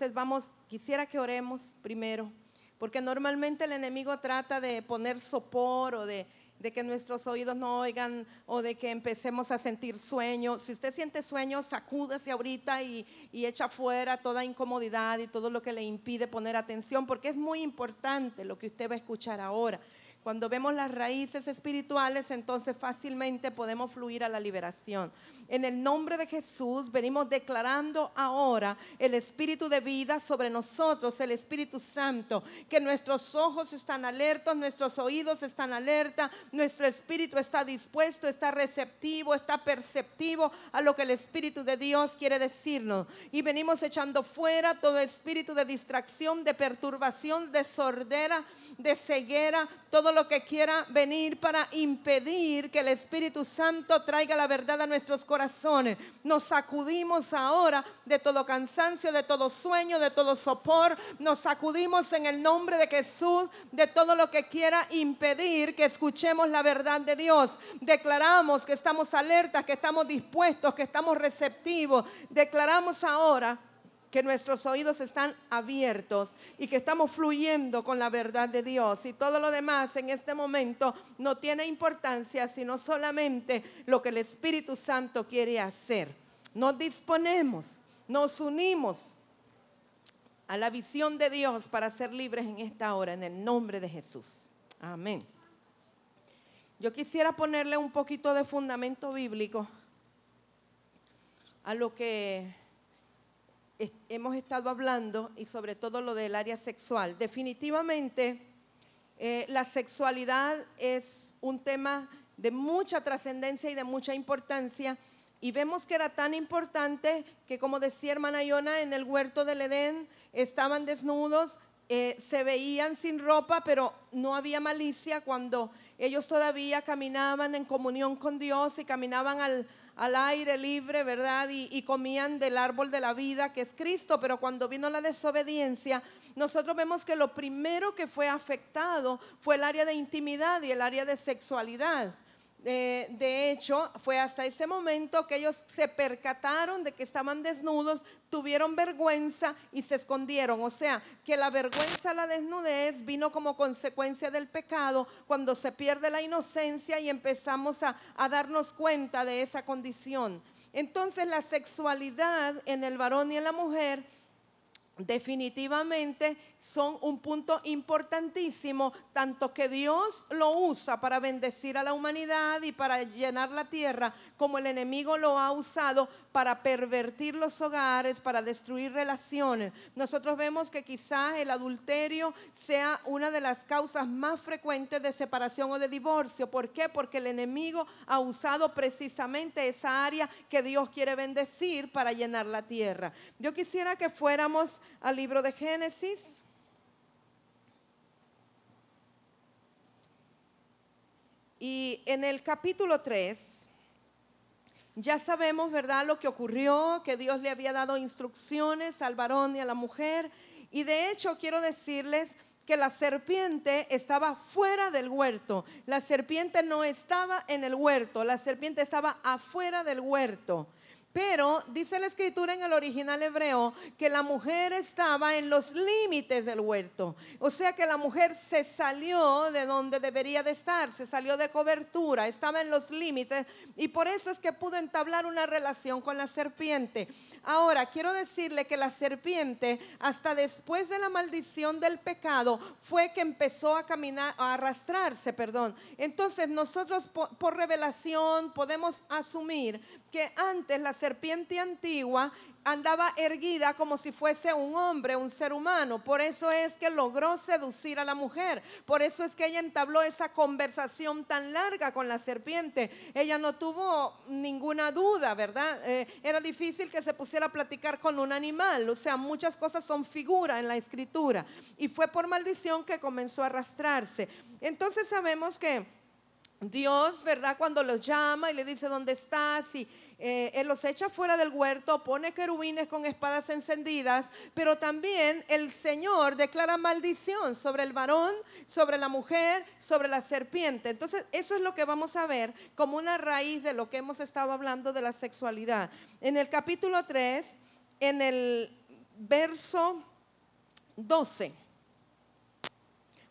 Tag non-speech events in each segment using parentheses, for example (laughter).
Entonces vamos, quisiera que oremos primero, porque normalmente el enemigo trata de poner sopor o de, que nuestros oídos no oigan o de que empecemos a sentir sueño. Si usted siente sueño, sacúdase ahorita y, y echa fuera toda incomodidad y todo lo que le impide poner atención, porque es muy importante lo que usted va a escuchar ahora. Cuando vemos las raíces espirituales, entonces fácilmente podemos fluir a la liberación. En el nombre de Jesús venimos declarando ahora el Espíritu de vida sobre nosotros, el Espíritu Santo, que nuestros ojos están alertos, nuestros oídos están alerta, nuestro espíritu está dispuesto, está receptivo, está perceptivo a lo que el Espíritu de Dios quiere decirnos. Y venimos echando fuera todo espíritu de distracción, de perturbación, de sordera, de ceguera, todo lo que quiera venir para impedir que el Espíritu Santo traiga la verdad a nuestros corazones corazones. Nos sacudimos ahora de todo cansancio, de todo sueño, de todo sopor. Nos sacudimos en el nombre de Jesús de todo lo que quiera impedir que escuchemos la verdad de Dios. Declaramos que estamos alertas, que estamos dispuestos, que estamos receptivos. Declaramos ahora que nuestros oídos están abiertos y que estamos fluyendo con la verdad de Dios. Y todo lo demás en este momento no tiene importancia, sino solamente lo que el Espíritu Santo quiere hacer. Nos disponemos, nos unimos a la visión de Dios para ser libres en esta hora, en el nombre de Jesús. Amén. Yo quisiera ponerle un poquito de fundamento bíblico a lo que hemos estado hablando y sobre todo lo del área sexual. Definitivamente, eh, la sexualidad es un tema de mucha trascendencia y de mucha importancia. Y vemos que era tan importante que, como decía hermana Iona, en el huerto del Edén estaban desnudos, eh, se veían sin ropa, pero no había malicia cuando ellos todavía caminaban en comunión con Dios y caminaban al, al aire libre, ¿verdad? Y, comían del árbol de la vida, que es Cristo, pero cuando vino la desobediencia, nosotros vemos que lo primero que fue afectado fue el área de intimidad y el área de sexualidad. Eh, de hecho, fue hasta ese momento que ellos se percataron de que estaban desnudos, tuvieron vergüenza y se escondieron. O sea, que la vergüenza, la desnudez vino como consecuencia del pecado cuando se pierde la inocencia y empezamos a darnos cuenta de esa condición. Entonces la sexualidad en el varón y en la mujer definitivamente son un punto importantísimo, tanto que Dios lo usa para bendecir a la humanidad y para llenar la tierra, como el enemigo lo ha usado para pervertir los hogares, para destruir relaciones. Nosotros vemos que quizás el adulterio sea una de las causas más frecuentes de separación o de divorcio. ¿Por qué? Porque el enemigo ha usado precisamente esa área que Dios quiere bendecir para llenar la tierra. Yo quisiera que fuéramos al libro de Génesis. Y en el capítulo 3, ya sabemos, ¿verdad?, lo que ocurrió, que Dios le había dado instrucciones al varón y a la mujer. Y de hecho quiero decirles que la serpiente estaba fuera del huerto. La serpiente no estaba en el huerto, la serpiente estaba afuera del huerto. Pero dice la escritura en el original hebreo que la mujer estaba en los límites del huerto. O sea que la mujer se salió de donde debería de estar, se salió de cobertura, estaba en los límites. Y por eso es que pudo entablar una relación con la serpiente. Ahora, quiero decirle que la serpiente, hasta después de la maldición del pecado, fue que empezó a caminar, a arrastrarse, perdón. Entonces nosotros por, por revelación podemos asumir que antes la serpiente antigua andaba erguida como si fuese un hombre, un ser humano. Por eso es que logró seducir a la mujer. Por eso es que ella entabló esa conversación tan larga con la serpiente. Ella no tuvo ninguna duda, ¿verdad? Eh, era difícil que se pusiera a platicar con un animal. O sea, muchas cosas son figura en la escritura. Y fue por maldición que comenzó a arrastrarse. Entonces sabemos que... Dios, ¿verdad? Cuando los llama y le dice dónde estás y eh, Él los echa fuera del huerto, pone querubines con espadas encendidas, pero también el Señor declara maldición sobre el varón, sobre la mujer, sobre la serpiente. Entonces, eso es lo que vamos a ver como una raíz de lo que hemos estado hablando de la sexualidad. En el capítulo 3, en el verso 12.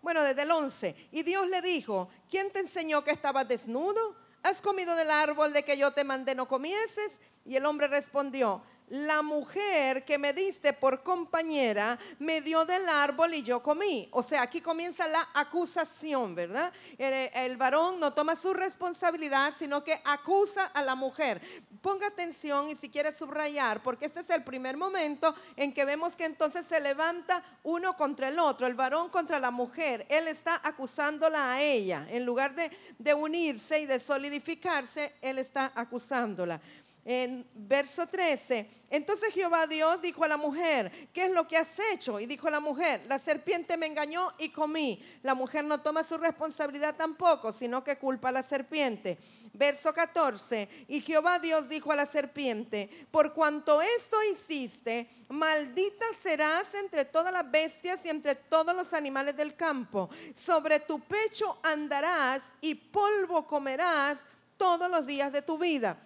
Bueno, desde el 11. Y Dios le dijo, ¿quién te enseñó que estabas desnudo? ¿Has comido del árbol de que yo te mandé no comieses? Y el hombre respondió, la mujer que me diste por compañera me dio del árbol y yo comí. O sea, aquí comienza la acusación, ¿verdad? El, varón no toma su responsabilidad, sino que acusa a la mujer. Ponga atención y si quiere subrayar, porque este es el primer momento en que vemos que entonces se levanta uno contra el otro, el varón contra la mujer. Él está acusándola a ella. En lugar de, de unirse y de solidificarse, él está acusándola. En verso 13, entonces Jehová Dios dijo a la mujer, ¿qué es lo que has hecho? Y dijo la mujer, la serpiente me engañó y comí. La mujer no toma su responsabilidad tampoco, sino que culpa a la serpiente. Verso 14, y Jehová Dios dijo a la serpiente, por cuanto esto hiciste, maldita serás entre todas las bestias y entre todos los animales del campo. Sobre tu pecho andarás y polvo comerás todos los días de tu vida.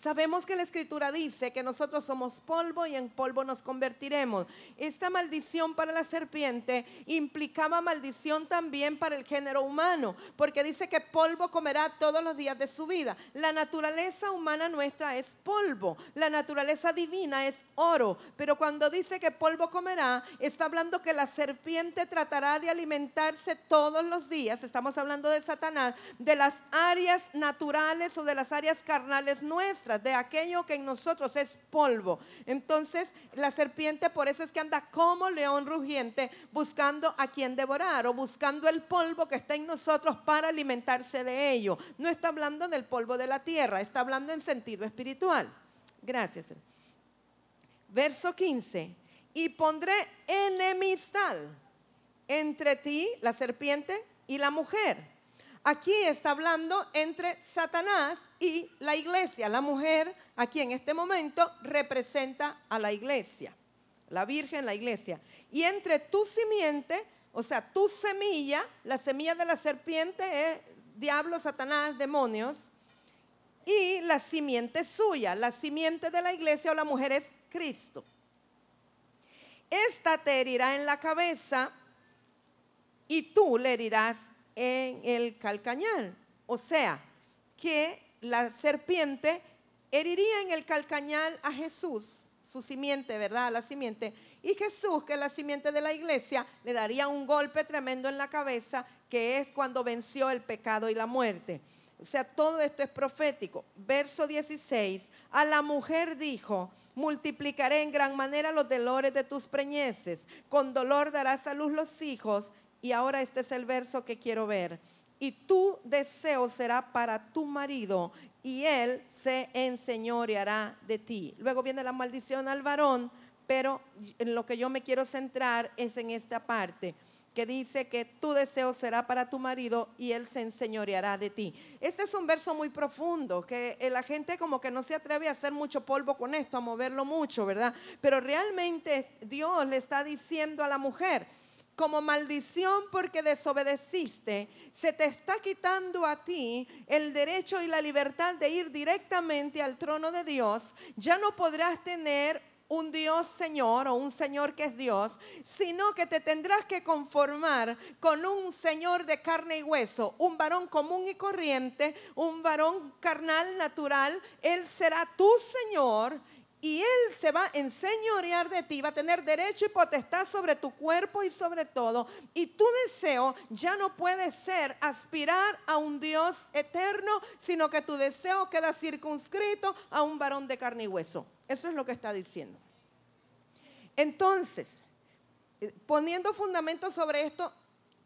Sabemos que la escritura dice que nosotros somos polvo y en polvo nos convertiremos. Esta maldición para la serpiente implicaba maldición también para el género humano, porque dice que polvo comerá todos los días de su vida. La naturaleza humana nuestra es polvo, la naturaleza divina es oro, pero cuando dice que polvo comerá, está hablando que la serpiente tratará de alimentarse todos los días, estamos hablando de Satanás, de las áreas naturales o de las áreas carnales nuestras de aquello que en nosotros es polvo. Entonces la serpiente por eso es que anda como león rugiente buscando a quien devorar o buscando el polvo que está en nosotros para alimentarse de ello. No está hablando del polvo de la tierra, está hablando en sentido espiritual. Gracias. Verso 15. Y pondré enemistad entre ti, la serpiente, y la mujer Aquí está hablando entre Satanás y la iglesia. La mujer aquí en este momento representa a la iglesia, la virgen, la iglesia. Y entre tu simiente, o sea, tu semilla, la semilla de la serpiente es diablo, Satanás, demonios, y la simiente suya, la simiente de la iglesia o la mujer es Cristo. Esta te herirá en la cabeza y tú le herirás en el calcañal. O sea, que la serpiente heriría en el calcañal a Jesús, su simiente, ¿verdad? La simiente. Y Jesús, que es la simiente de la iglesia, le daría un golpe tremendo en la cabeza, que es cuando venció el pecado y la muerte. O sea, todo esto es profético. Verso 16, a la mujer dijo, multiplicaré en gran manera los dolores de tus preñeces, con dolor darás a luz los hijos, y ahora este es el verso que quiero ver. Y tu deseo será para tu marido y él se enseñoreará de ti. Luego viene la maldición al varón, pero en lo que yo me quiero centrar es en esta parte que dice que tu deseo será para tu marido y él se enseñoreará de ti. Este es un verso muy profundo, que la gente como que no se atreve a hacer mucho polvo con esto, a moverlo mucho, ¿verdad? Pero realmente Dios le está diciendo a la mujer, como maldición porque desobedeciste, se te está quitando a ti el derecho y la libertad de ir directamente al trono de Dios. Ya no podrás tener un Dios Señor o un Señor que es Dios, sino que te tendrás que conformar con un Señor de carne y hueso, un varón común y corriente, un varón carnal, natural. Él será tu Señor y Él se va a enseñorear de ti, va a tener derecho y potestad sobre tu cuerpo y sobre todo. Y tu deseo ya no puede ser aspirar a un Dios eterno, sino que tu deseo queda circunscrito a un varón de carne y hueso. Eso es lo que está diciendo. Entonces, eh, poniendo fundamento sobre esto,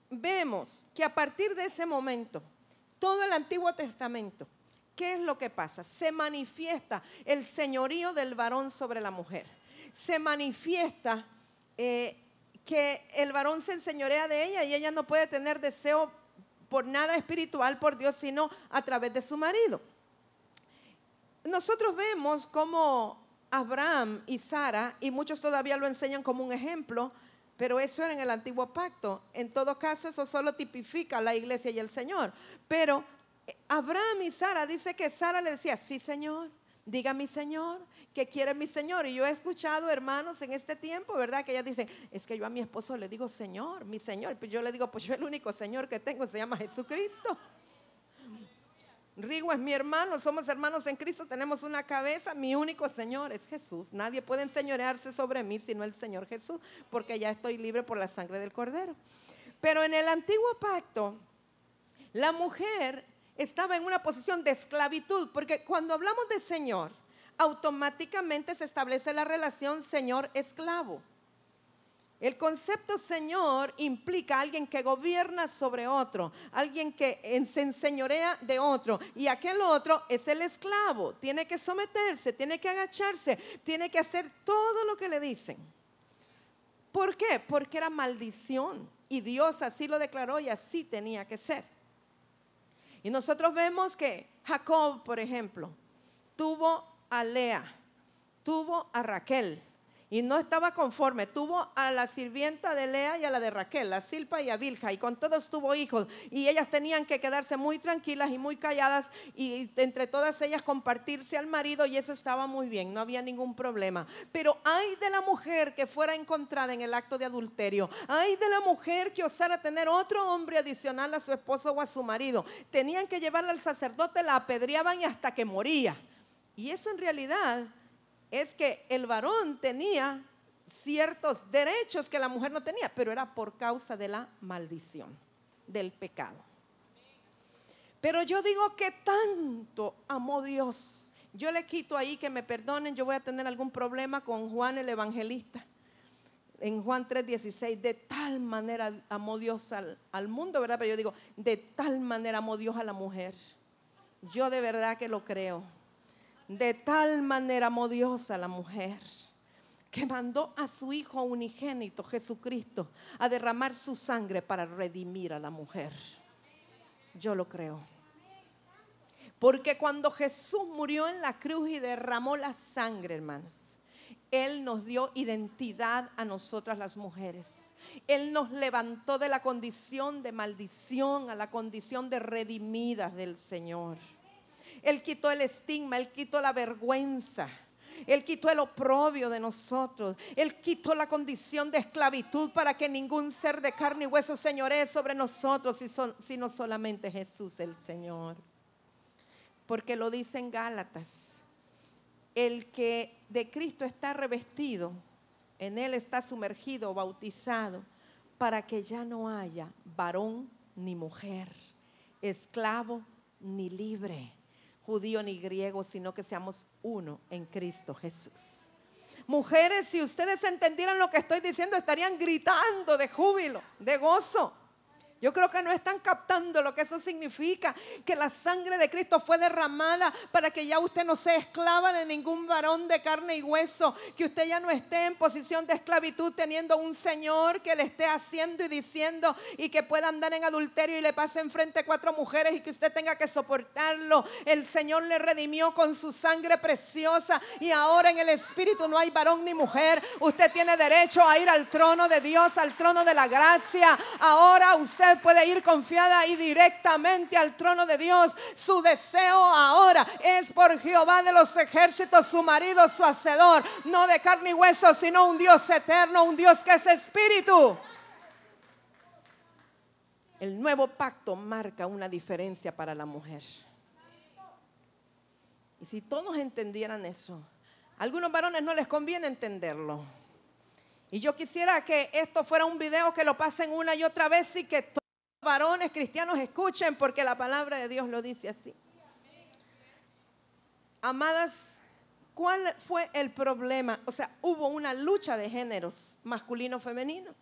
vemos que a partir de ese momento, todo el Antiguo Testamento, ¿Qué es lo que pasa? Se manifiesta el señorío del varón sobre la mujer. Se manifiesta eh, que el varón se enseñorea de ella y ella no puede tener deseo por nada espiritual por Dios, sino a través de su marido. Nosotros vemos como Abraham y Sara, y muchos todavía lo enseñan como un ejemplo, pero eso era en el antiguo pacto. En todo caso, eso solo tipifica la iglesia y el Señor. Pero Abraham y Sara dice que Sara le decía, sí Señor, diga mi Señor, que quiere mi Señor. Y yo he escuchado hermanos en este tiempo, ¿verdad? Que ella dice es que yo a mi esposo le digo Señor, mi Señor. Pues yo le digo, pues yo el único Señor que tengo se llama Jesucristo. Rigo es mi hermano, somos hermanos en Cristo, tenemos una cabeza, mi único Señor es Jesús. Nadie puede enseñorearse sobre mí sino el Señor Jesús, porque ya estoy libre por la sangre del Cordero. Pero en el antiguo pacto, la mujer estaba en una posición de esclavitud, porque cuando hablamos de Señor, automáticamente se establece la relación Señor-esclavo. El concepto Señor implica alguien que gobierna sobre otro, alguien que se enseñorea de otro. Y aquel otro es el esclavo, tiene que someterse, tiene que agacharse, tiene que hacer todo lo que le dicen. ¿Por qué? Porque era maldición y Dios así lo declaró y así tenía que ser. Y nosotros vemos que Jacob, por ejemplo, tuvo a Lea, tuvo a Raquel, y no estaba conforme. Tuvo a la sirvienta de Lea y a la de Raquel, a Silpa y a Vilja, y con todos tuvo hijos. Y ellas tenían que quedarse muy tranquilas y muy calladas, y entre todas ellas compartirse al marido, y eso estaba muy bien, no había ningún problema. Pero ay de la mujer que fuera encontrada en el acto de adulterio, ay de la mujer que osara tener otro hombre adicional a su esposo o a su marido. Tenían que llevarla al sacerdote, la apedreaban y hasta que moría. Y eso en realidad es que el varón tenía ciertos derechos que la mujer no tenía, pero era por causa de la maldición, del pecado. Pero yo digo que tanto amó Dios. Yo le quito ahí que me perdonen, yo voy a tener algún problema con Juan el Evangelista. En Juan 3:16, de tal manera amó Dios al, al mundo, ¿verdad? Pero yo digo, de tal manera amó Dios a la mujer. Yo de verdad que lo creo de tal manera amó Dios a la mujer que mandó a su Hijo unigénito Jesucristo a derramar su sangre para redimir a la mujer. Yo lo creo. Porque cuando Jesús murió en la cruz y derramó la sangre, hermanos Él nos dio identidad a nosotras las mujeres. Él nos levantó de la condición de maldición a la condición de redimidas del Señor. Él quitó el estigma, Él quitó la vergüenza. Él quitó el oprobio de nosotros. Él quitó la condición de esclavitud para que ningún ser de carne y hueso señoree sobre nosotros, sino solamente Jesús el Señor. Porque lo dice en Gálatas. El que de Cristo está revestido, en Él está sumergido, bautizado, para que ya no haya varón ni mujer, esclavo ni libre judío ni griego, sino que seamos uno en Cristo Jesús. Mujeres, si ustedes entendieran lo que estoy diciendo, estarían gritando de júbilo, de gozo. Yo creo que no están captando lo que eso significa, que la sangre de Cristo fue derramada para que ya usted no sea esclava de ningún varón de carne y hueso, que usted ya no esté en posición de esclavitud teniendo un Señor que le esté haciendo y diciendo y que pueda andar en adulterio y le pase enfrente cuatro mujeres y que usted tenga que soportarlo. El Señor le redimió con su sangre preciosa y ahora en el Espíritu no hay varón ni mujer. Usted tiene derecho a ir al trono de Dios, al trono de la gracia. Ahora usted puede ir confiada y directamente al trono de Dios. Su deseo ahora es por Jehová de los ejércitos, su marido, su hacedor, no de carne y hueso, sino un Dios eterno, un Dios que es espíritu. El nuevo pacto marca una diferencia para la mujer. Y si todos entendieran eso, a algunos varones no les conviene entenderlo. Y yo quisiera que esto fuera un video que lo pasen una y otra vez y que todos los varones cristianos escuchen porque la palabra de Dios lo dice así. Amadas, ¿cuál fue el problema? O sea, hubo una lucha de géneros masculino-femenino.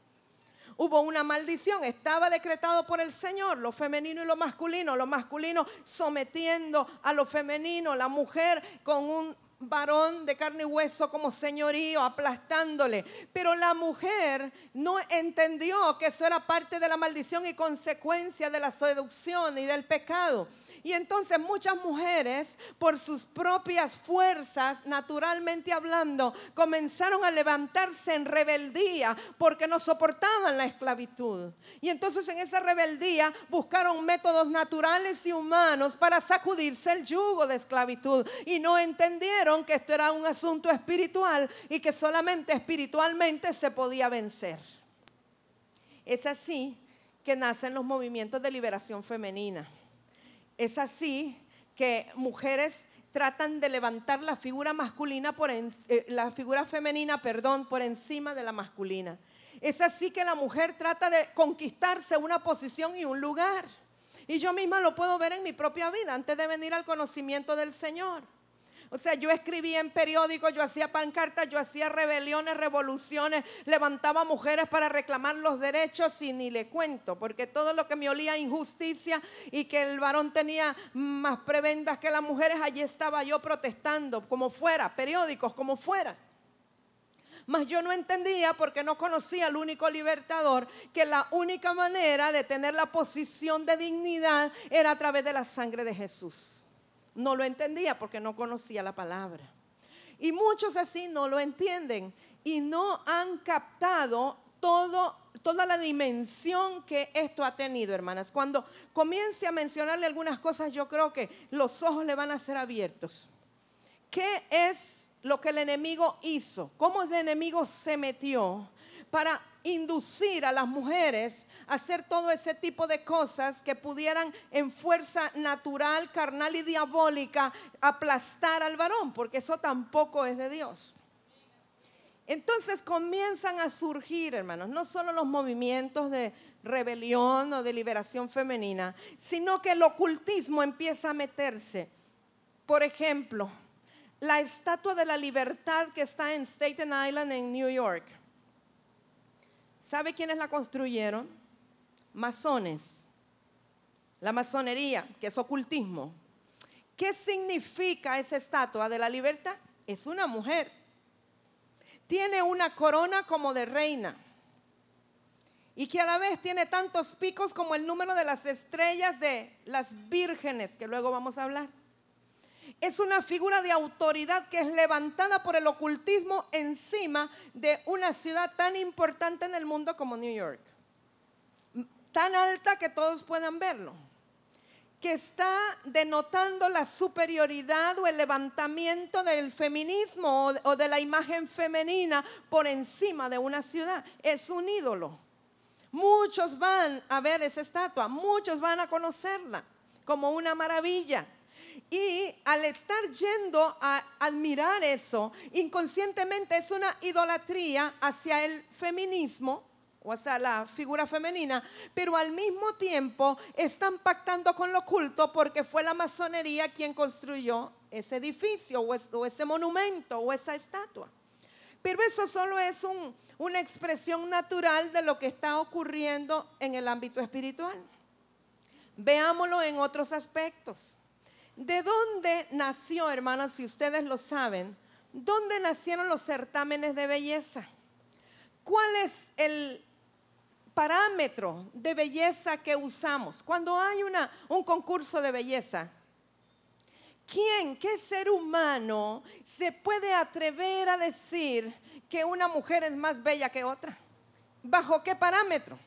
Hubo una maldición, estaba decretado por el Señor, lo femenino y lo masculino, lo masculino sometiendo a lo femenino, la mujer con un varón de carne y hueso como señorío, aplastándole. Pero la mujer no entendió que eso era parte de la maldición y consecuencia de la seducción y del pecado. Y entonces muchas mujeres, por sus propias fuerzas, naturalmente hablando, comenzaron a levantarse en rebeldía porque no soportaban la esclavitud. Y entonces en esa rebeldía buscaron métodos naturales y humanos para sacudirse el yugo de esclavitud. Y no entendieron que esto era un asunto espiritual y que solamente espiritualmente se podía vencer. Es así que nacen los movimientos de liberación femenina. Es así que mujeres tratan de levantar la figura masculina por eh, la figura femenina, perdón, por encima de la masculina. Es así que la mujer trata de conquistarse una posición y un lugar. Y yo misma lo puedo ver en mi propia vida antes de venir al conocimiento del Señor. O sea, yo escribía en periódicos, yo hacía pancartas, yo hacía rebeliones, revoluciones, levantaba mujeres para reclamar los derechos y ni le cuento, porque todo lo que me olía injusticia y que el varón tenía más prebendas que las mujeres, allí estaba yo protestando, como fuera, periódicos, como fuera. Mas yo no entendía porque no conocía al único libertador que la única manera de tener la posición de dignidad era a través de la sangre de Jesús no lo entendía porque no conocía la palabra. Y muchos así no lo entienden y no han captado toda la dimensión que esto ha tenido, hermanas. Cuando comience a mencionarle algunas cosas, yo creo que los ojos le van a ser abiertos. ¿Qué es lo que el enemigo hizo? ¿Cómo el enemigo se metió? para inducir a las mujeres a hacer todo ese tipo de cosas que pudieran en fuerza natural, carnal y diabólica aplastar al varón, porque eso tampoco es de Dios. Entonces comienzan a surgir, hermanos, no solo los movimientos de rebelión o de liberación femenina, sino que el ocultismo empieza a meterse. Por ejemplo, la estatua de la libertad que está en Staten Island, en New York ¿Sabe quiénes la construyeron? Masones. La masonería, que es ocultismo. ¿Qué significa esa estatua de la libertad? Es una mujer. Tiene una corona como de reina. Y que a la vez tiene tantos picos como el número de las estrellas de las vírgenes, que luego vamos a hablar es una figura de autoridad que es levantada por el ocultismo encima de una ciudad tan importante en el mundo como New York. Tan alta que todos puedan verlo. Que está denotando la superioridad o el levantamiento del feminismo o de la imagen femenina por encima de una ciudad. Es un ídolo. Muchos van a ver esa estatua, muchos van a conocerla como una maravilla. Y al estar yendo a admirar eso, inconscientemente es una idolatría hacia el feminismo, o hacia la figura femenina, pero al mismo tiempo están pactando con lo culto porque fue la masonería quien construyó ese edificio o ese monumento o esa estatua. Pero eso solo es una expresión natural de lo que está ocurriendo en el ámbito espiritual. Veámoslo en otros aspectos. ¿De dónde nació, hermanas, si ustedes lo saben, dónde nacieron los certámenes de belleza? ¿Cuál es el parámetro de belleza que usamos? Cuando hay un concurso de belleza, ¿quién, qué ser humano se puede atrever a decir que una mujer es más bella que otra? ¿Bajo qué parámetro?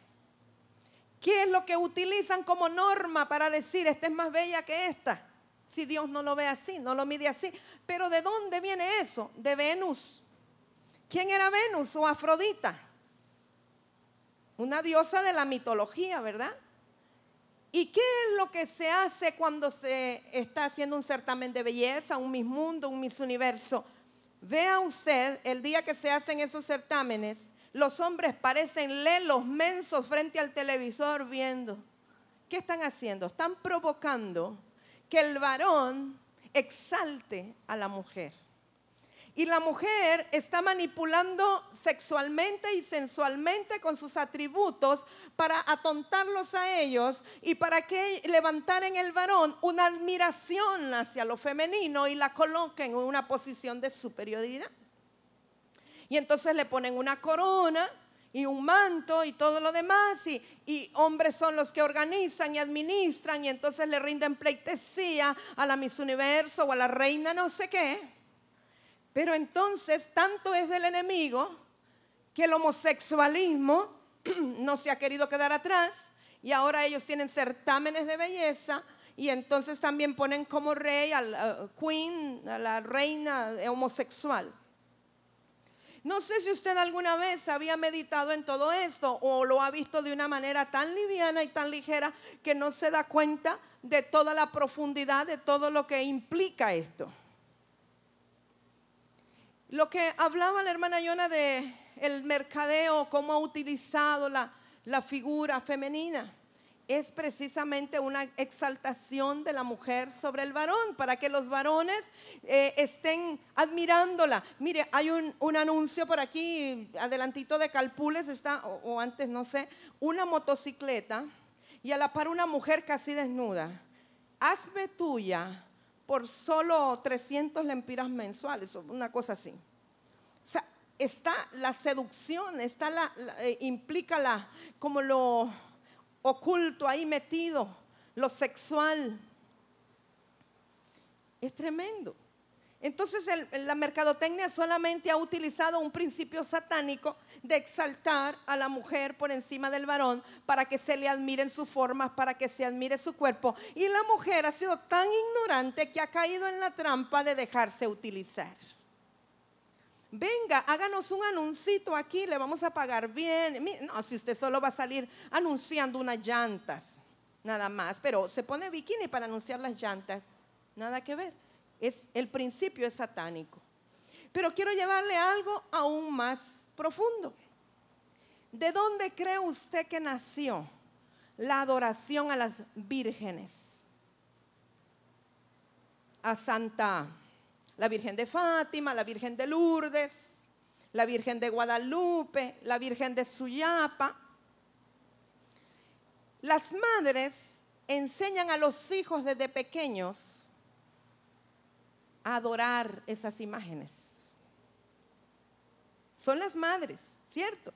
¿Qué es lo que utilizan como norma para decir esta es más bella que esta? Si Dios no lo ve así, no lo mide así. Pero ¿de dónde viene eso? De Venus. ¿Quién era Venus o Afrodita? Una diosa de la mitología, ¿verdad? ¿Y qué es lo que se hace cuando se está haciendo un certamen de belleza, un Miss Mundo, un Miss Universo? Vea usted, el día que se hacen esos certámenes, los hombres parecen lelos mensos frente al televisor viendo. ¿Qué están haciendo? Están provocando que el varón exalte a la mujer. Y la mujer está manipulando sexualmente y sensualmente con sus atributos para atontarlos a ellos y para que levantar en el varón una admiración hacia lo femenino y la coloquen en una posición de superioridad. Y entonces le ponen una corona, y un manto y todo lo demás, y, hombres son los que organizan y administran, y entonces le rinden pleitesía a la Miss Universo o a la reina no sé qué. Pero entonces tanto es del enemigo que el homosexualismo (clears throat) no se ha querido quedar atrás, y ahora ellos tienen certámenes de belleza, y entonces también ponen como rey al eh, queen, a la reina homosexual. No sé si usted alguna vez había meditado en todo esto o lo ha visto de una manera tan liviana y tan ligera que no se da cuenta de toda la profundidad, de todo lo que implica esto. Lo que hablaba la hermana Yona de el mercadeo, cómo ha utilizado la, la figura femenina es precisamente una exaltación de la mujer sobre el varón, para que los varones eh, estén admirándola. Mire, hay un, anuncio por aquí, adelantito de Calpules, está, o, antes, no sé, una motocicleta y a la par una mujer casi desnuda. Hazme tuya por solo 300 lempiras mensuales, o una cosa así. O sea, está la seducción, está la, eh, implica la, como lo oculto ahí metido, lo sexual. Es tremendo. Entonces la mercadotecnia solamente ha utilizado un principio satánico de exaltar a la mujer por encima del varón para que se le admiren sus formas, para que se admire su cuerpo. Y la mujer ha sido tan ignorante que ha caído en la trampa de dejarse utilizar. Venga, háganos un anuncito aquí, le vamos a pagar bien. No, si usted solo va a salir anunciando unas llantas, nada más, pero se pone bikini para anunciar las llantas, nada que ver. Es, el principio es satánico. Pero quiero llevarle algo aún más profundo. ¿De dónde cree usted que nació la adoración a las vírgenes? A Santa la Virgen de Fátima, la Virgen de Lourdes, la Virgen de Guadalupe, la Virgen de Suyapa. Las madres enseñan a los hijos desde pequeños a adorar esas imágenes. Son las madres, ¿cierto?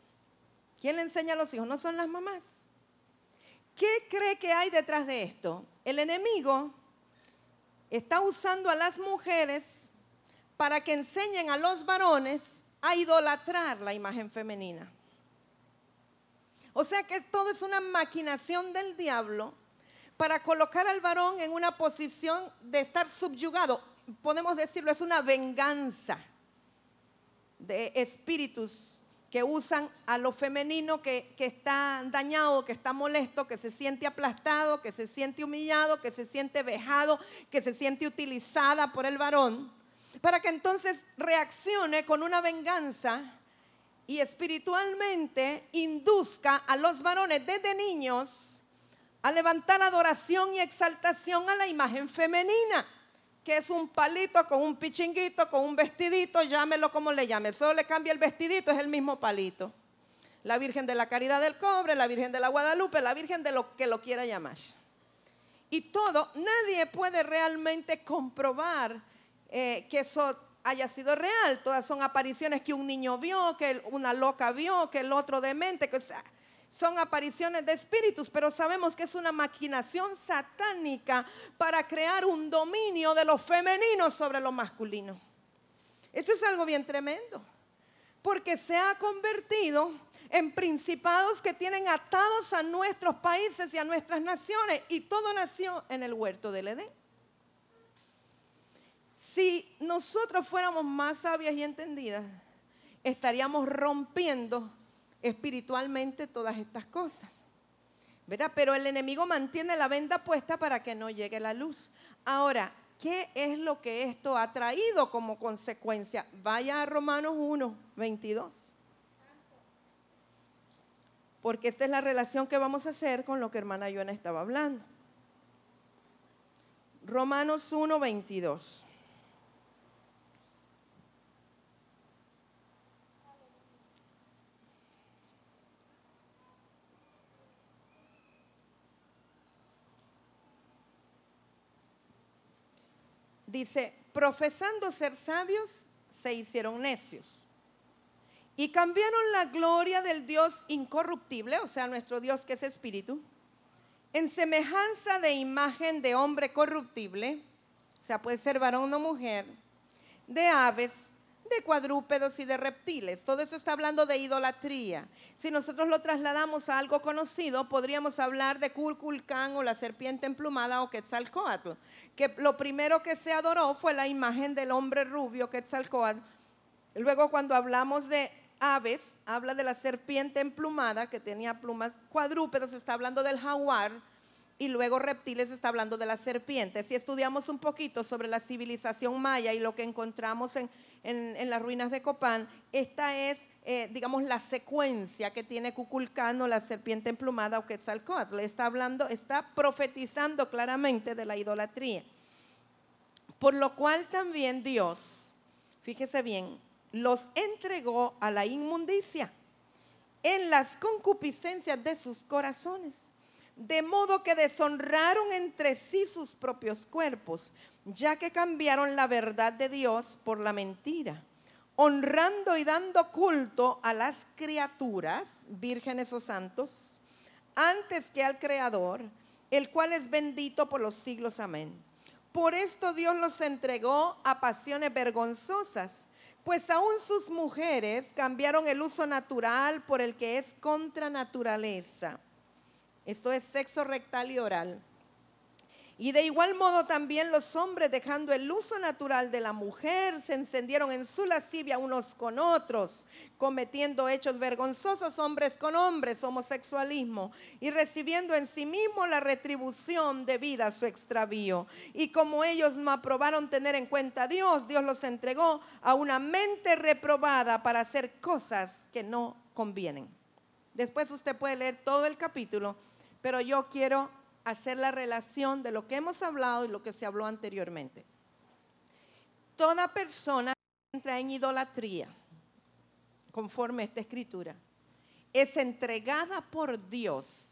¿Quién le enseña a los hijos? No son las mamás. ¿Qué cree que hay detrás de esto? El enemigo está usando a las mujeres para que enseñen a los varones a idolatrar la imagen femenina. O sea que todo es una maquinación del diablo para colocar al varón en una posición de estar subyugado. Podemos decirlo, es una venganza de espíritus que usan a lo femenino que, que, está dañado, que está molesto, que se siente aplastado, que se siente humillado, que se siente vejado, que se siente utilizada por el varón para que entonces reaccione con una venganza y espiritualmente induzca a los varones desde niños a levantar adoración y exaltación a la imagen femenina, que es un palito con un pichinguito, con un vestidito, llámelo como le llame, solo le cambia el vestidito, es el mismo palito. La Virgen de la Caridad del Cobre, la Virgen de la Guadalupe, la Virgen de lo que lo quiera llamar. Y todo, nadie puede realmente comprobar eh, que eso haya sido real. Todas son apariciones que un niño vio, que una loca vio, que el otro demente, que son apariciones de espíritus, pero sabemos que es una maquinación satánica para crear un dominio de lo femenino sobre lo masculino. Eso es algo bien tremendo, porque se ha convertido en principados que tienen atados a nuestros países y a nuestras naciones, y todo nació en el huerto del Edén. Si nosotros fuéramos más sabias y entendidas, estaríamos rompiendo espiritualmente todas estas cosas. ¿Verdad? Pero el enemigo mantiene la venda puesta para que no llegue la luz. Ahora, ¿qué es lo que esto ha traído como consecuencia? Vaya a Romanos 1, 22. Porque esta es la relación que vamos a hacer con lo que hermana Joana estaba hablando. Romanos 1, 22. Dice, profesando ser sabios, se hicieron necios. Y cambiaron la gloria del Dios incorruptible, o sea, nuestro Dios que es espíritu, en semejanza de imagen de hombre corruptible, o sea, puede ser varón o mujer, de aves de cuadrúpedos y de reptiles. Todo eso está hablando de idolatría. Si nosotros lo trasladamos a algo conocido, podríamos hablar de Kulkulkan o la serpiente emplumada o Quetzalcoatl, que lo primero que se adoró fue la imagen del hombre rubio Quetzalcoatl. Luego cuando hablamos de aves, habla de la serpiente emplumada que tenía plumas cuadrúpedos, está hablando del jaguar y luego reptiles está hablando de las serpientes. Si estudiamos un poquito sobre la civilización maya y lo que encontramos en, las ruinas de Copán, esta es, eh, digamos, la secuencia que tiene Cuculcano, la serpiente emplumada o Quetzalcóatl. Está hablando, está profetizando claramente de la idolatría. Por lo cual también Dios, fíjese bien, los entregó a la inmundicia en las concupiscencias de sus corazones de modo que deshonraron entre sí sus propios cuerpos, ya que cambiaron la verdad de Dios por la mentira, honrando y dando culto a las criaturas, vírgenes o santos, antes que al Creador, el cual es bendito por los siglos. Amén. Por esto Dios los entregó a pasiones vergonzosas, pues aún sus mujeres cambiaron el uso natural por el que es contra naturaleza. Esto es sexo rectal y oral. Y de igual modo también los hombres, dejando el uso natural de la mujer, se encendieron en su lascivia unos con otros, cometiendo hechos vergonzosos hombres con hombres, homosexualismo, y recibiendo en sí mismo la retribución debida a su extravío. Y como ellos no aprobaron tener en cuenta a Dios, Dios los entregó a una mente reprobada para hacer cosas que no convienen. Después usted puede leer todo el capítulo pero yo quiero hacer la relación de lo que hemos hablado y lo que se habló anteriormente. Toda persona que entra en idolatría, conforme a esta escritura, es entregada por Dios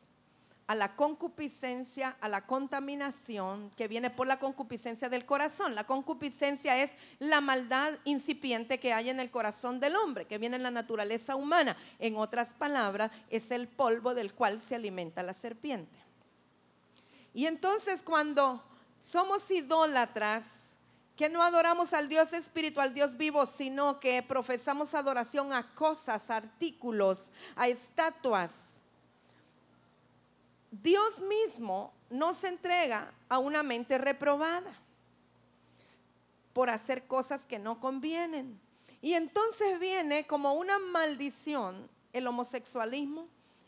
a la concupiscencia, a la contaminación que viene por la concupiscencia del corazón. La concupiscencia es la maldad incipiente que hay en el corazón del hombre, que viene en la naturaleza humana. En otras palabras, es el polvo del cual se alimenta la serpiente. Y entonces cuando somos idólatras, que no adoramos al Dios espíritu, al Dios vivo, sino que profesamos adoración a cosas, a artículos, a estatuas, Dios mismo no se entrega a una mente reprobada por hacer cosas que no convienen. Y entonces viene como una maldición el homosexualismo,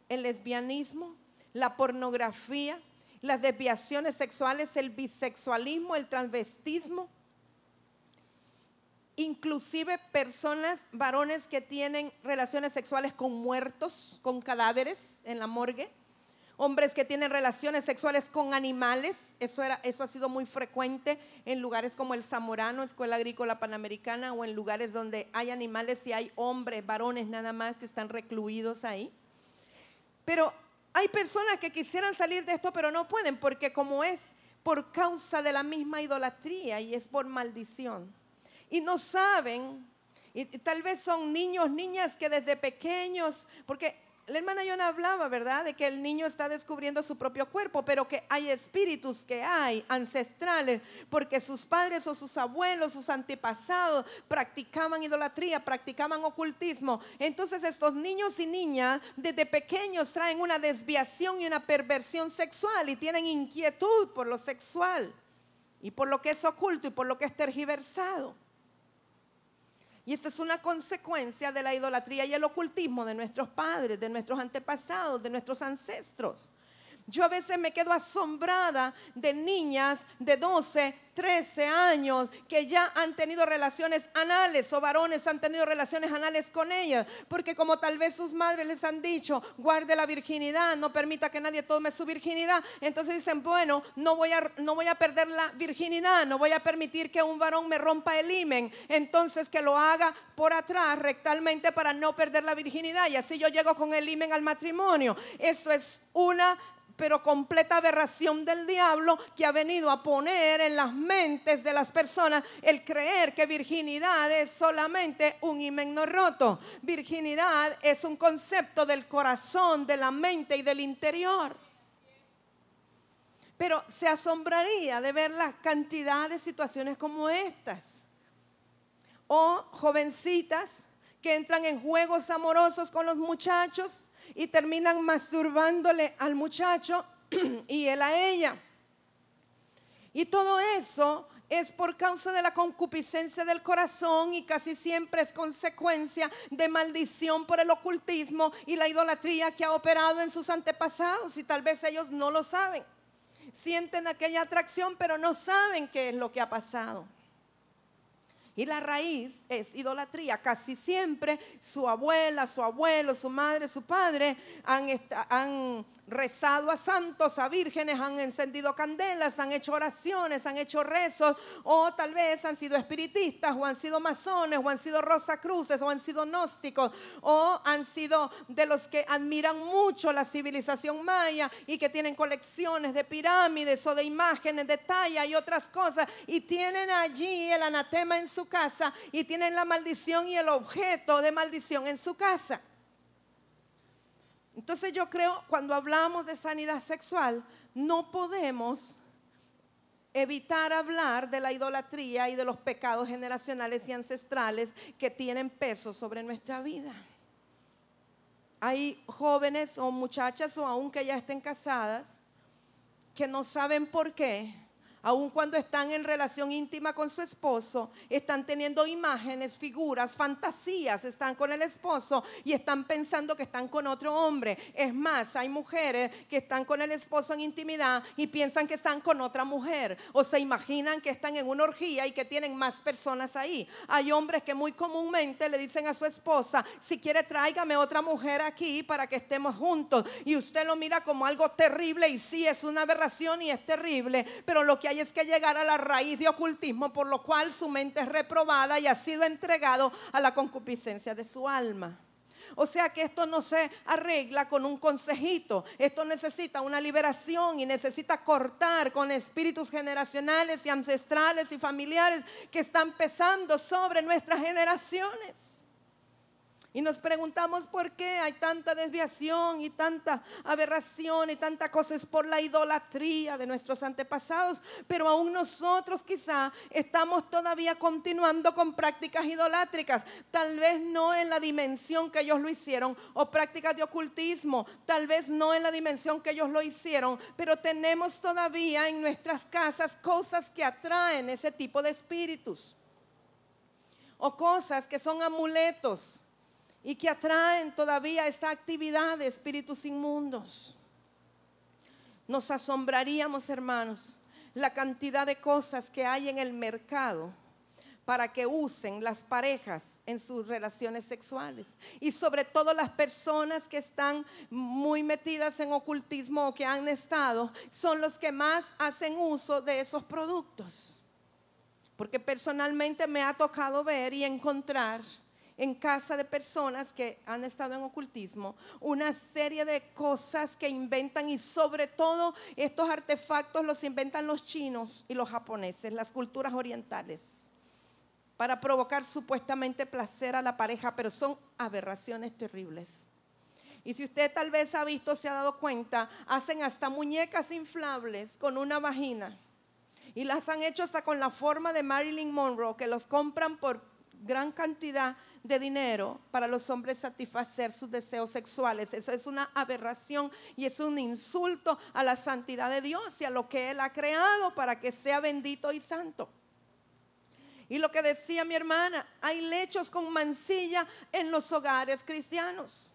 el lesbianismo, la pornografía, las desviaciones sexuales, el bisexualismo, el transvestismo, inclusive personas, varones que tienen relaciones sexuales con muertos, con cadáveres en la morgue hombres que tienen relaciones sexuales con animales, eso, era, eso ha sido muy frecuente en lugares como el Zamorano, Escuela Agrícola Panamericana, o en lugares donde hay animales y hay hombres, varones nada más, que están recluidos ahí. Pero hay personas que quisieran salir de esto, pero no pueden, porque como es por causa de la misma idolatría y es por maldición. Y no saben, y tal vez son niños, niñas que desde pequeños, porque la hermana Yona hablaba, ¿verdad? De que el niño está descubriendo su propio cuerpo, pero que hay espíritus que hay ancestrales, porque sus padres o sus abuelos, sus antepasados practicaban idolatría, practicaban ocultismo. Entonces estos niños y niñas desde pequeños traen una desviación y una perversión sexual y tienen inquietud por lo sexual y por lo que es oculto y por lo que es tergiversado. Y esto es una consecuencia de la idolatría y el ocultismo de nuestros padres, de nuestros antepasados, de nuestros ancestros. Yo a veces me quedo asombrada de niñas de 12, 13 años que ya han tenido relaciones anales o varones han tenido relaciones anales con ellas, porque como tal vez sus madres les han dicho, guarde la virginidad, no permita que nadie tome su virginidad, entonces dicen, bueno, no voy a, no voy a perder la virginidad, no voy a permitir que un varón me rompa el himen, entonces que lo haga por atrás rectalmente para no perder la virginidad y así yo llego con el himen al matrimonio. Esto es una pero completa aberración del diablo que ha venido a poner en las mentes de las personas el creer que virginidad es solamente un no roto. Virginidad es un concepto del corazón, de la mente y del interior. Pero se asombraría de ver la cantidad de situaciones como estas. O jovencitas que entran en juegos amorosos con los muchachos y terminan masturbándole al muchacho (clears throat) y él a ella. Y todo eso es por causa de la concupiscencia del corazón y casi siempre es consecuencia de maldición por el ocultismo y la idolatría que ha operado en sus antepasados y tal vez ellos no lo saben. Sienten aquella atracción pero no saben qué es lo que ha pasado. Y la raíz es idolatría. Casi siempre su abuela, su abuelo, su madre, su padre han, han rezado a santos, a vírgenes, han encendido candelas, han hecho oraciones, han hecho rezos, o tal vez han sido espiritistas, o han sido masones, o han sido rosacruces, o han sido gnósticos, o han sido de los que admiran mucho la civilización maya y que tienen colecciones de pirámides o de imágenes de talla y otras cosas, y tienen allí el anatema en su casa, y tienen la maldición y el objeto de maldición en su casa. Entonces yo creo, cuando hablamos de sanidad sexual, no podemos evitar hablar de la idolatría y de los pecados generacionales y ancestrales que tienen peso sobre nuestra vida. Hay jóvenes o muchachas o aun que ya estén casadas que no saben por qué aun cuando están en relación íntima con su esposo, están teniendo imágenes, figuras, fantasías, están con el esposo y están pensando que están con otro hombre. Es más, hay mujeres que están con el esposo en intimidad y piensan que están con otra mujer o se imaginan que están en una orgía y que tienen más personas ahí. Hay hombres que muy comúnmente le dicen a su esposa, si quiere tráigame otra mujer aquí para que estemos juntos y usted lo mira como algo terrible y sí es una aberración y es terrible, pero lo que y es que llegar a la raíz de ocultismo, por lo cual su mente es reprobada y ha sido entregado a la concupiscencia de su alma. O sea que esto no se arregla con un consejito. Esto necesita una liberación y necesita cortar con espíritus generacionales y ancestrales y familiares que están pesando sobre nuestras generaciones. Y nos preguntamos por qué hay tanta desviación y tanta aberración y tanta cosa por la idolatría de nuestros antepasados. Pero aún nosotros quizá estamos todavía continuando con prácticas idolátricas. Tal vez no en la dimensión que ellos lo hicieron o prácticas de ocultismo. Tal vez no en la dimensión que ellos lo hicieron. Pero tenemos todavía en nuestras casas cosas que atraen ese tipo de espíritus. O cosas que son amuletos y que atraen todavía esta actividad de espíritus inmundos. Nos asombraríamos, hermanos, la cantidad de cosas que hay en el mercado para que usen las parejas en sus relaciones sexuales. Y sobre todo las personas que están muy metidas en ocultismo o que han estado, son los que más hacen uso de esos productos. Porque personalmente me ha tocado ver y encontrar en casa de personas que han estado en ocultismo, una serie de cosas que inventan y sobre todo estos artefactos los inventan los chinos y los japoneses, las culturas orientales, para provocar supuestamente placer a la pareja, pero son aberraciones terribles. Y si usted tal vez ha visto, se ha dado cuenta, hacen hasta muñecas inflables con una vagina. Y las han hecho hasta con la forma de Marilyn Monroe, que los compran por gran cantidad de dinero para los hombres satisfacer sus deseos sexuales. Eso es una aberración y es un insulto a la santidad de Dios y a lo que Él ha creado para que sea bendito y santo. Y lo que decía mi hermana, hay lechos con mancilla en los hogares cristianos.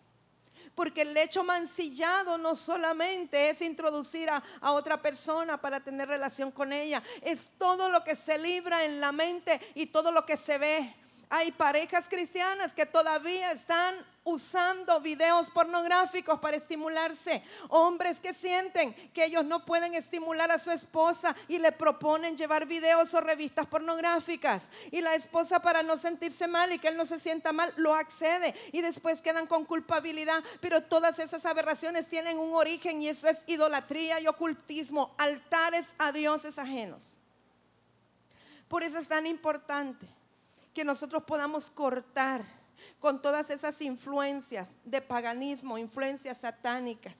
Porque el lecho mancillado no solamente es introducir a, otra persona para tener relación con ella, es todo lo que se libra en la mente y todo lo que se ve hay parejas cristianas que todavía están usando videos pornográficos para estimularse. Hombres que sienten que ellos no pueden estimular a su esposa y le proponen llevar videos o revistas pornográficas. Y la esposa para no sentirse mal y que él no se sienta mal, lo accede y después quedan con culpabilidad. Pero todas esas aberraciones tienen un origen y eso es idolatría y ocultismo, altares a dioses ajenos. Por eso es tan importante que nosotros podamos cortar con todas esas influencias de paganismo, influencias satánicas.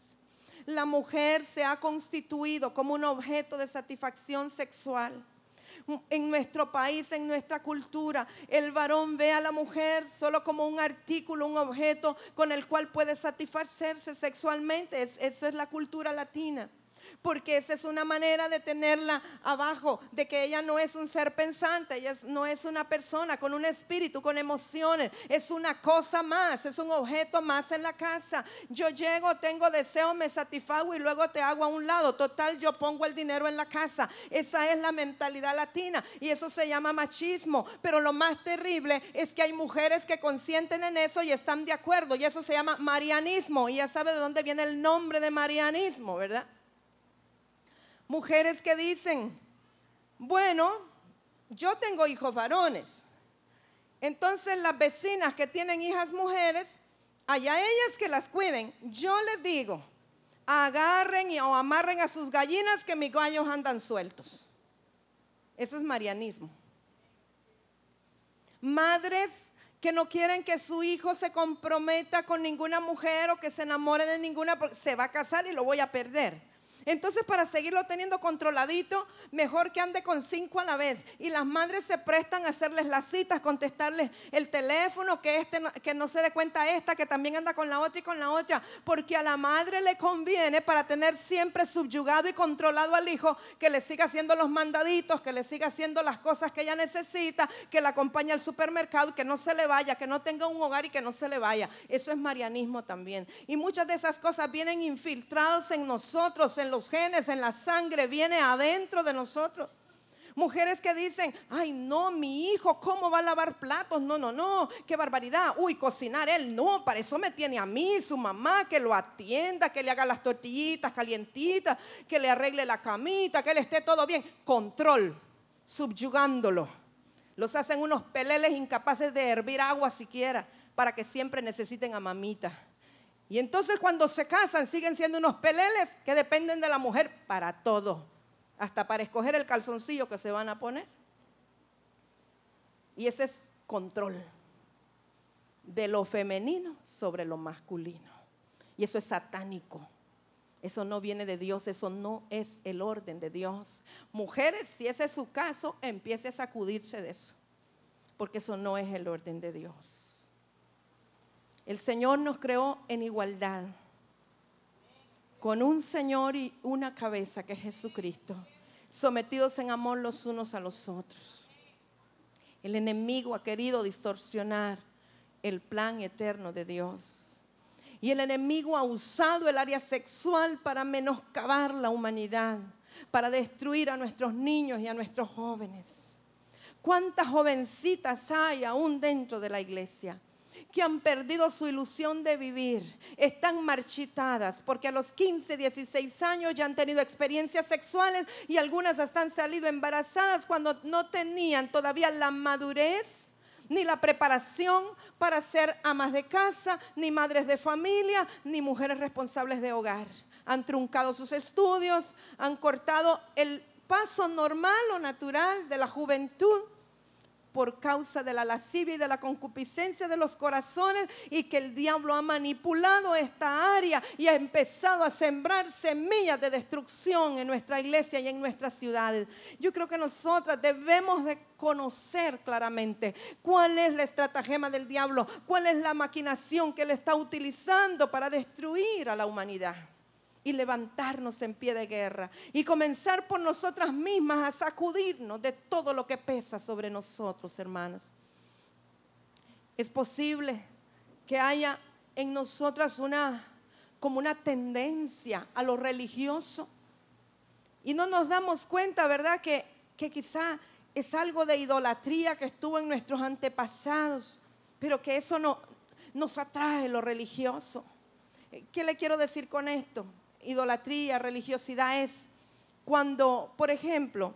La mujer se ha constituido como un objeto de satisfacción sexual. En nuestro país, en nuestra cultura, el varón ve a la mujer solo como un artículo, un objeto con el cual puede satisfacerse sexualmente. eso es la cultura latina porque esa es una manera de tenerla abajo, de que ella no es un ser pensante, ella no es una persona con un espíritu, con emociones, es una cosa más, es un objeto más en la casa. Yo llego, tengo deseo, me satisfago y luego te hago a un lado. Total, yo pongo el dinero en la casa. Esa es la mentalidad latina y eso se llama machismo. Pero lo más terrible es que hay mujeres que consienten en eso y están de acuerdo y eso se llama marianismo. Y ya sabe de dónde viene el nombre de marianismo, ¿verdad? Mujeres que dicen, bueno, yo tengo hijos varones. Entonces las vecinas que tienen hijas mujeres, allá ellas que las cuiden, yo les digo, agarren o amarren a sus gallinas que mis gallos andan sueltos. Eso es marianismo. Madres que no quieren que su hijo se comprometa con ninguna mujer o que se enamore de ninguna porque se va a casar y lo voy a perder. Entonces, para seguirlo teniendo controladito, mejor que ande con cinco a la vez. Y las madres se prestan a hacerles las citas, contestarles el teléfono, que, este no, que no se dé cuenta esta, que también anda con la otra y con la otra. Porque a la madre le conviene para tener siempre subyugado y controlado al hijo, que le siga haciendo los mandaditos, que le siga haciendo las cosas que ella necesita, que la acompañe al supermercado, que no se le vaya, que no tenga un hogar y que no se le vaya. Eso es marianismo también. Y muchas de esas cosas vienen infiltradas en nosotros, en los genes, en la sangre, viene adentro de nosotros. Mujeres que dicen, ay no, mi hijo, ¿cómo va a lavar platos? No, no, no, qué barbaridad. Uy, cocinar él, no, para eso me tiene a mí, su mamá, que lo atienda, que le haga las tortillitas calientitas, que le arregle la camita, que él esté todo bien. Control, subyugándolo. Los hacen unos peleles incapaces de hervir agua siquiera, para que siempre necesiten a mamita. Y entonces cuando se casan siguen siendo unos peleles que dependen de la mujer para todo, hasta para escoger el calzoncillo que se van a poner. Y ese es control de lo femenino sobre lo masculino. Y eso es satánico. Eso no viene de Dios, eso no es el orden de Dios. Mujeres, si ese es su caso, empiece a sacudirse de eso, porque eso no es el orden de Dios. El Señor nos creó en igualdad, con un Señor y una cabeza que es Jesucristo, sometidos en amor los unos a los otros. El enemigo ha querido distorsionar el plan eterno de Dios. Y el enemigo ha usado el área sexual para menoscabar la humanidad, para destruir a nuestros niños y a nuestros jóvenes. ¿Cuántas jovencitas hay aún dentro de la iglesia? que han perdido su ilusión de vivir, están marchitadas porque a los 15, 16 años ya han tenido experiencias sexuales y algunas hasta han salido embarazadas cuando no tenían todavía la madurez ni la preparación para ser amas de casa, ni madres de familia, ni mujeres responsables de hogar. Han truncado sus estudios, han cortado el paso normal o natural de la juventud por causa de la lascivia y de la concupiscencia de los corazones y que el diablo ha manipulado esta área y ha empezado a sembrar semillas de destrucción en nuestra iglesia y en nuestras ciudades. Yo creo que nosotras debemos de conocer claramente cuál es la estratagema del diablo, cuál es la maquinación que él está utilizando para destruir a la humanidad y levantarnos en pie de guerra y comenzar por nosotras mismas a sacudirnos de todo lo que pesa sobre nosotros, hermanos. Es posible que haya en nosotras una como una tendencia a lo religioso y no nos damos cuenta, ¿verdad? Que, que quizá es algo de idolatría que estuvo en nuestros antepasados, pero que eso no, nos atrae lo religioso. ¿Qué le quiero decir con esto? idolatría, religiosidad es cuando, por ejemplo,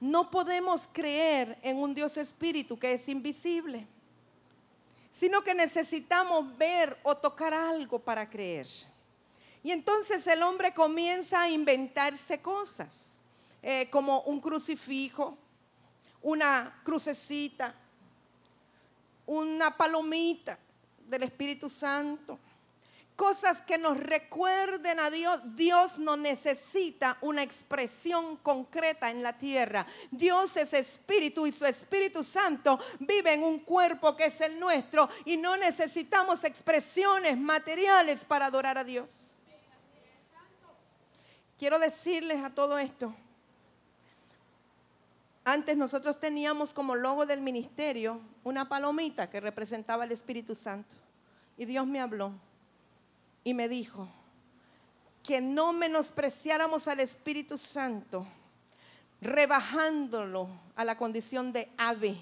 no podemos creer en un Dios espíritu que es invisible, sino que necesitamos ver o tocar algo para creer. Y entonces el hombre comienza a inventarse cosas, eh, como un crucifijo, una crucecita, una palomita del Espíritu Santo cosas que nos recuerden a Dios. Dios no necesita una expresión concreta en la tierra. Dios es espíritu y su Espíritu Santo vive en un cuerpo que es el nuestro y no necesitamos expresiones materiales para adorar a Dios. Quiero decirles a todo esto. Antes nosotros teníamos como logo del ministerio una palomita que representaba al Espíritu Santo. Y Dios me habló y me dijo que no menospreciáramos al Espíritu Santo, rebajándolo a la condición de ave.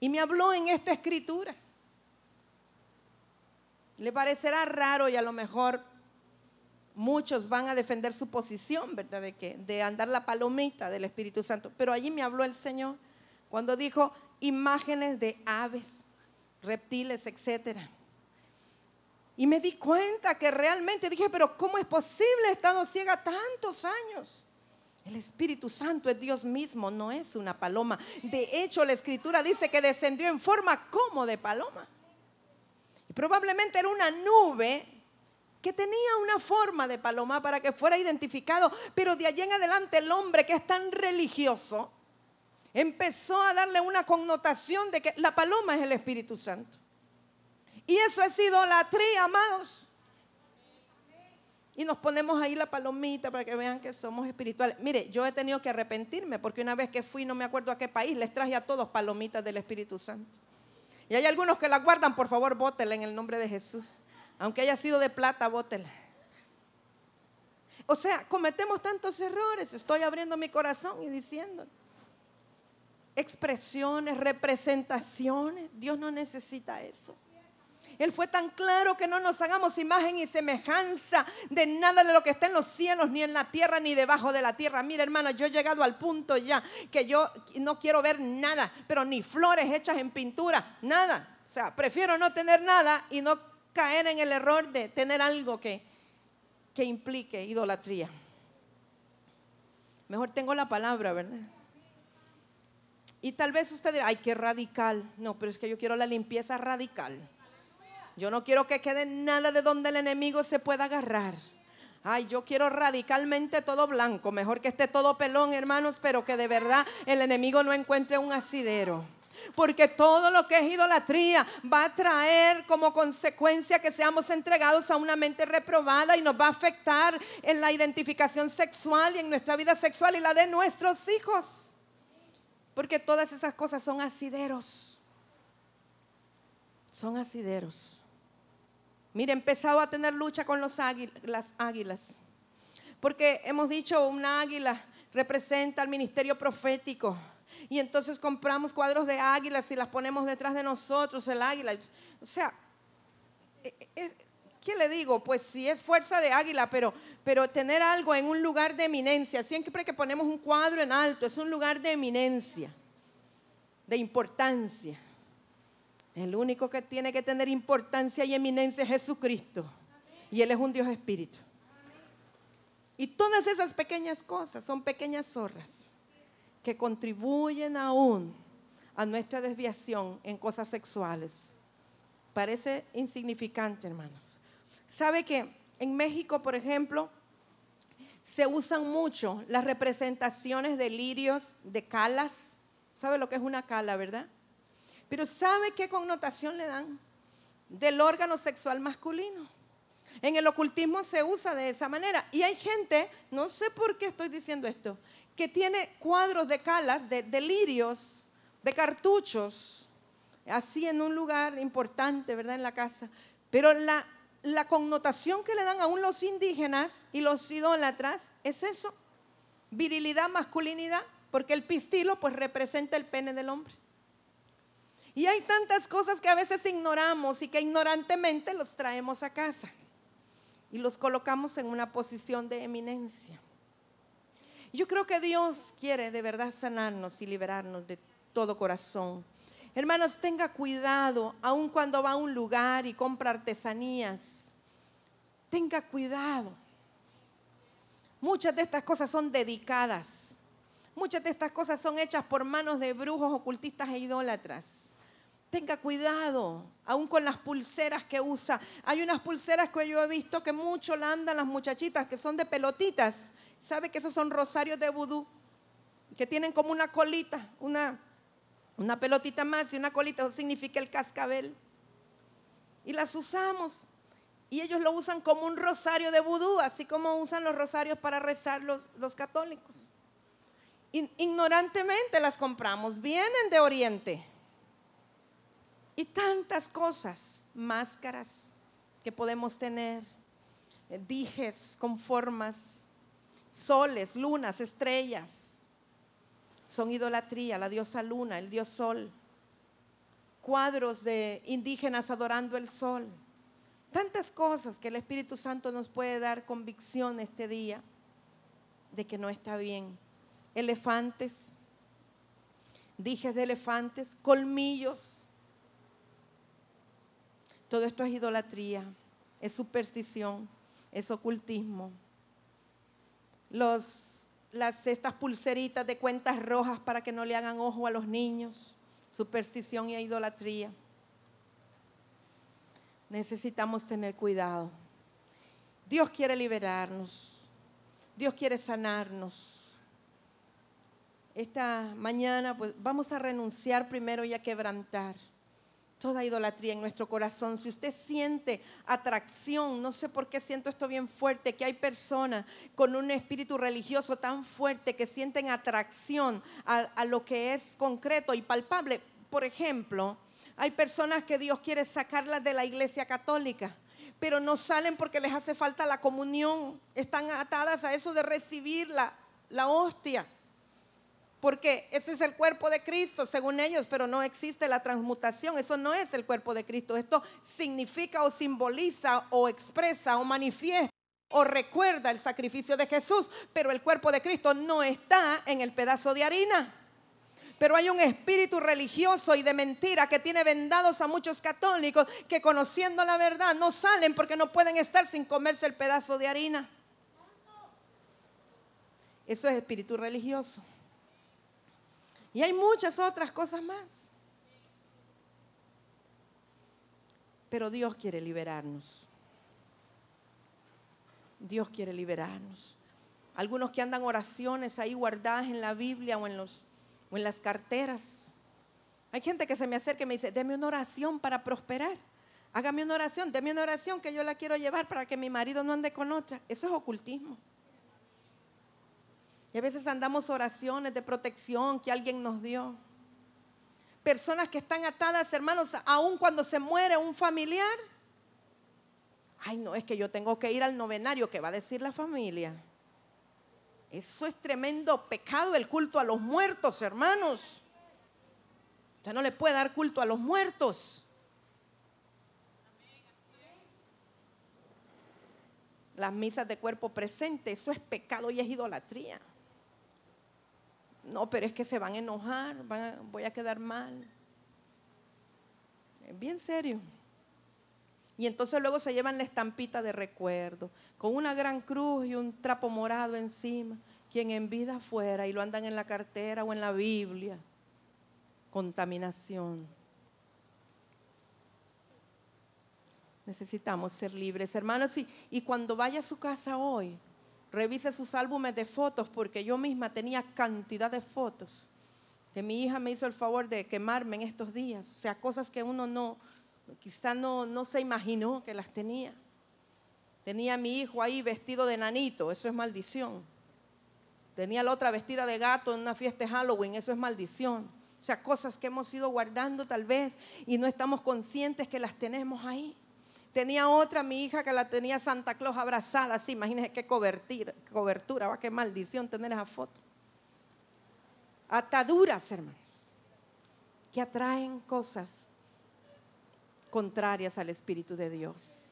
Y me habló en esta escritura. Le parecerá raro y a lo mejor muchos van a defender su posición, ¿verdad? De, que, de andar la palomita del Espíritu Santo. Pero allí me habló el Señor cuando dijo imágenes de aves, reptiles, etcétera. Y me di cuenta que realmente dije, pero ¿cómo es posible he estado ciega tantos años? El Espíritu Santo es Dios mismo, no es una paloma. De hecho, la Escritura dice que descendió en forma como de paloma. Y probablemente era una nube que tenía una forma de paloma para que fuera identificado, pero de allí en adelante el hombre que es tan religioso empezó a darle una connotación de que la paloma es el Espíritu Santo. Y eso es idolatría, amados. Y nos ponemos ahí la palomita para que vean que somos espirituales. Mire, yo he tenido que arrepentirme porque una vez que fui, no me acuerdo a qué país, les traje a todos palomitas del Espíritu Santo. Y hay algunos que la guardan, por favor, bótela en el nombre de Jesús. Aunque haya sido de plata, bótela. O sea, cometemos tantos errores. Estoy abriendo mi corazón y diciendo. Expresiones, representaciones. Dios no necesita eso. Él fue tan claro que no nos hagamos imagen y semejanza de nada de lo que está en los cielos, ni en la tierra, ni debajo de la tierra. Mira, hermano, yo he llegado al punto ya que yo no quiero ver nada, pero ni flores hechas en pintura, nada. O sea, prefiero no tener nada y no caer en el error de tener algo que, que implique idolatría. Mejor tengo la palabra, ¿verdad? Y tal vez usted dirá, ay, qué radical. No, pero es que yo quiero la limpieza radical. Yo no quiero que quede nada de donde el enemigo se pueda agarrar. Ay, yo quiero radicalmente todo blanco, mejor que esté todo pelón, hermanos, pero que de verdad el enemigo no encuentre un asidero. Porque todo lo que es idolatría va a traer como consecuencia que seamos entregados a una mente reprobada y nos va a afectar en la identificación sexual y en nuestra vida sexual y la de nuestros hijos. Porque todas esas cosas son asideros. Son asideros. Mire, he empezado a tener lucha con los las águilas. Porque hemos dicho, una águila representa al ministerio profético. Y entonces compramos cuadros de águilas y las ponemos detrás de nosotros, el águila. O sea, e, e, e, ¿qué le digo? Pues sí es fuerza de águila, pero, pero tener algo en un lugar de eminencia. Siempre que ponemos un cuadro en alto, es un lugar de eminencia, de importancia. El único que tiene que tener importancia y eminencia es Jesucristo. Y Él es un Dios espíritu. Y todas esas pequeñas cosas son pequeñas zorras que contribuyen aún a nuestra desviación en cosas sexuales. Parece insignificante, hermanos. ¿Sabe que en México, por ejemplo, se usan mucho las representaciones de lirios, de calas? ¿Sabe lo que es una cala, verdad? Pero ¿sabe qué connotación le dan? Del órgano sexual masculino. En el ocultismo se usa de esa manera. Y hay gente, no sé por qué estoy diciendo esto, que tiene cuadros de calas, de, lirios, de cartuchos, así en un lugar importante, ¿verdad? En la casa. Pero la, la connotación que le dan aún los indígenas y los idólatras es eso, virilidad, masculinidad, porque el pistilo pues representa el pene del hombre. Y hay tantas cosas que a veces ignoramos y que ignorantemente los traemos a casa y los colocamos en una posición de eminencia. Yo creo que Dios quiere de verdad sanarnos y liberarnos de todo corazón. Hermanos, tenga cuidado, aun cuando va a un lugar y compra artesanías. Tenga cuidado. Muchas de estas cosas son dedicadas. Muchas de estas cosas son hechas por manos de brujos, ocultistas e idólatras tenga cuidado, aún con las pulseras que usa. Hay unas pulseras que yo he visto que mucho la andan las muchachitas, que son de pelotitas. ¿Sabe que esos son rosarios de vudú? Que tienen como una colita, una, pelotita más y una colita, eso significa el cascabel. Y las usamos. Y ellos lo usan como un rosario de vudú, así como usan los rosarios para rezar los, católicos. ignorantemente las compramos, vienen de Oriente y tantas cosas, máscaras que podemos tener, dijes con formas, soles, lunas, estrellas. Son idolatría, la diosa luna, el dios sol, cuadros de indígenas adorando el sol. Tantas cosas que el Espíritu Santo nos puede dar convicción este día de que no está bien. Elefantes, dijes de elefantes, colmillos, todo esto es idolatría, es superstición, es ocultismo. las, estas pulseritas de cuentas rojas para que no le hagan ojo a los niños, superstición y idolatría. Necesitamos tener cuidado. Dios quiere liberarnos. Dios quiere sanarnos. Esta mañana pues, vamos a renunciar primero y a quebrantar toda idolatría en nuestro corazón, si usted siente atracción, no sé por qué siento esto bien fuerte, que hay personas con un espíritu religioso tan fuerte que sienten atracción a, lo que es concreto y palpable. Por ejemplo, hay personas que Dios quiere sacarlas de la iglesia católica pero no salen porque les hace falta la comunión. Están atadas a eso de recibir la hostia. Porque ese es el cuerpo de Cristo, según ellos, pero no existe la transmutación. Eso no es el cuerpo de Cristo. Esto significa o simboliza o expresa o manifiesta o recuerda el sacrificio de Jesús, pero el cuerpo de Cristo no está en el pedazo de harina. Pero hay un espíritu religioso y de mentira que tiene vendados a muchos católicos que conociendo la verdad no salen porque no pueden estar sin comerse el pedazo de harina. Eso es espíritu religioso. Y hay muchas otras cosas más. Pero Dios quiere liberarnos. Dios quiere liberarnos. Algunos que andan oraciones ahí guardadas en la Biblia o en, los, o en las carteras. Hay gente que se me acerca y me dice, deme una oración para prosperar. Hágame una oración, deme una oración que yo la quiero llevar para que mi marido no ande con otra. Eso es ocultismo. Y a veces andamos oraciones de protección que alguien nos dio. Personas que están atadas, hermanos, aun cuando se muere un familiar. Ay, no, es que yo tengo que ir al novenario que va a decir la familia. Eso es tremendo pecado, el culto a los muertos, hermanos. Usted no le puede dar culto a los muertos. Las misas de cuerpo presente, eso es pecado y es idolatría no, pero es que se van a enojar, voy a quedar mal. Es bien serio. Y entonces luego se llevan la estampita de recuerdo, con una gran cruz y un trapo morado encima, quien en vida fuera y lo andan en la cartera o en la Biblia. Contaminación. Necesitamos ser libres, hermanos, y cuando vaya a su casa hoy, Revise sus álbumes de fotos porque yo misma tenía cantidad de fotos que mi hija me hizo el favor de quemarme en estos días. O sea, cosas que uno no, quizá no, no se imaginó que las tenía. Tenía a mi hijo ahí vestido de nanito, eso es maldición. Tenía la otra vestida de gato en una fiesta de Halloween, eso es maldición. O sea, cosas que hemos ido guardando tal vez y no estamos conscientes que las tenemos ahí. Tenía otra, mi hija, que la tenía Santa Claus abrazada, así, imagínense qué cobertura, va, qué maldición tener esa foto. Ataduras, hermanos, que atraen cosas contrarias al Espíritu de Dios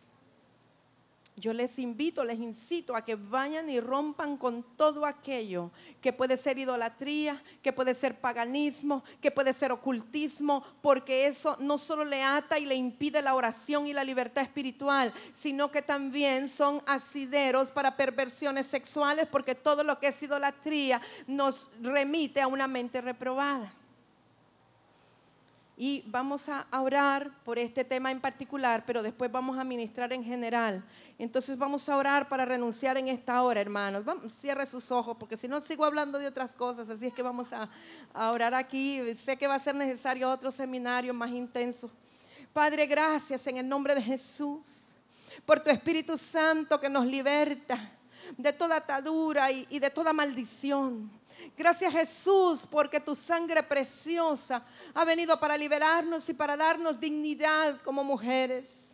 yo les invito, les incito a que vayan y rompan con todo aquello que puede ser idolatría, que puede ser paganismo, que puede ser ocultismo, porque eso no solo le ata y le impide la oración y la libertad espiritual, sino que también son asideros para perversiones sexuales, porque todo lo que es idolatría nos remite a una mente reprobada. Y vamos a orar por este tema en particular, pero después vamos a ministrar en general. Entonces vamos a orar para renunciar en esta hora, hermanos. cierre sus ojos, porque si no sigo hablando de otras cosas, así es que vamos a, orar aquí. Sé que va a ser necesario otro seminario más intenso. Padre, gracias en el nombre de Jesús por tu Espíritu Santo que nos liberta de toda atadura y de toda maldición. Gracias Jesús porque tu sangre preciosa ha venido para liberarnos y para darnos dignidad como mujeres.